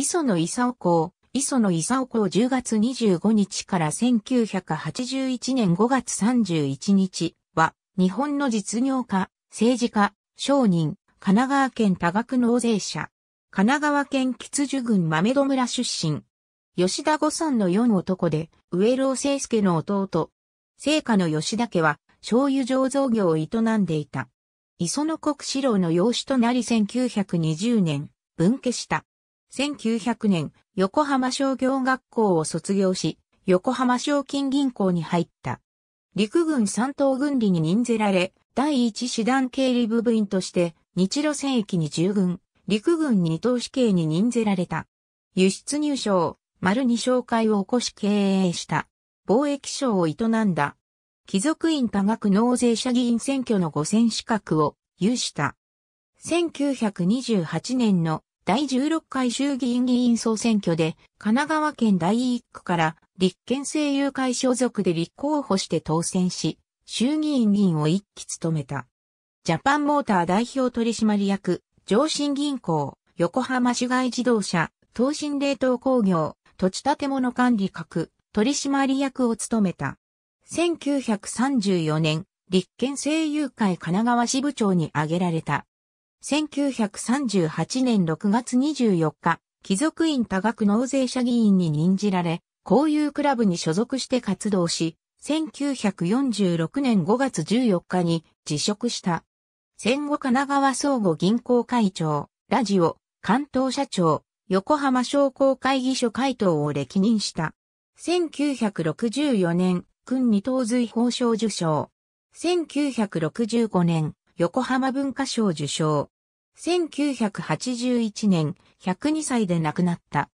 磯野勲子、磯野勲子10月25日から1981年5月31日は、日本の実業家、政治家、商人、神奈川県多額納税者、神奈川県吉樹郡豆戸村出身、吉田五三の四男で、上老聖介の弟、聖家の吉田家は、醤油醸造業を営んでいた。磯野国四郎の養子となり1920年、分家した。1900年、横浜商業学校を卒業し、横浜賞金銀行に入った。陸軍三等軍理に任ぜられ、第一師団経理部部員として、日露戦役に従軍、陸軍二等指揮に任ぜられた。輸出入賞、丸二商会を起こし経営した。貿易賞を営んだ。貴族院多額納税者議員選挙の五選資格を有した。1928年の第16回衆議院議員総選挙で、神奈川県第1区から立憲政友会所属で立候補して当選し、衆議院議員を一期務めた。ジャパンモーター代表取締役、上新銀行、横浜市外自動車、東進冷凍工業、土地建物管理局、取締役を務めた。1934年、立憲政友会神奈川支部長に挙げられた。1938年6月24日、貴族院多額納税者議員に任じられ、交友クラブに所属して活動し、1946年5月14日に辞職した。戦後神奈川総合銀行会長、ラジオ、関東社長、横浜商工会議所会頭を歴任した。1964年、君に東髄法賞受賞。1965年、横浜文化賞受賞。1981年、102歳で亡くなった。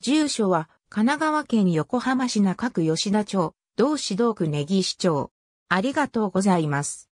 住所は、神奈川県横浜市中区吉田町、同市道区根岸町。ありがとうございます。